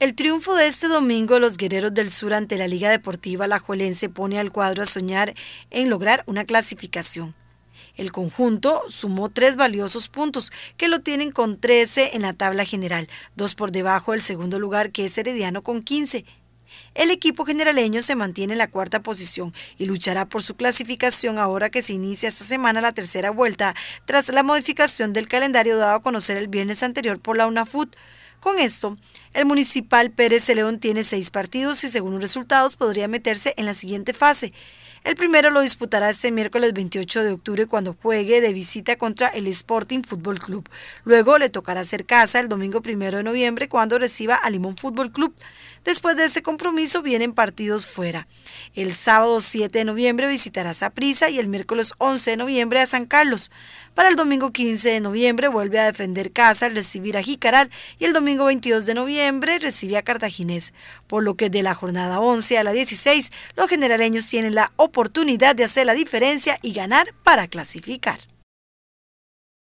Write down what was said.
El triunfo de este domingo de los Guerreros del Sur ante la Liga Deportiva Alajuelense pone al cuadro a soñar en lograr una clasificación. El conjunto sumó tres valiosos puntos, que lo tienen con 13 en la tabla general, dos por debajo del segundo lugar que es Herediano con 15. El equipo generaleño se mantiene en la cuarta posición y luchará por su clasificación ahora que se inicia esta semana la tercera vuelta, tras la modificación del calendario dado a conocer el viernes anterior por la UNAFUT. Con esto, el municipal Pérez de León tiene seis partidos y según los resultados podría meterse en la siguiente fase, el primero lo disputará este miércoles 28 de octubre cuando juegue de visita contra el Sporting Fútbol Club. Luego le tocará hacer casa el domingo 1 de noviembre cuando reciba a Limón Fútbol Club. Después de este compromiso vienen partidos fuera. El sábado 7 de noviembre visitará Saprissa y el miércoles 11 de noviembre a San Carlos. Para el domingo 15 de noviembre vuelve a defender casa al recibir a Jicaral y el domingo 22 de noviembre recibe a Cartaginés. Por lo que de la jornada 11 a la 16 los generaleños tienen la oportunidad oportunidad de hacer la diferencia y ganar para clasificar.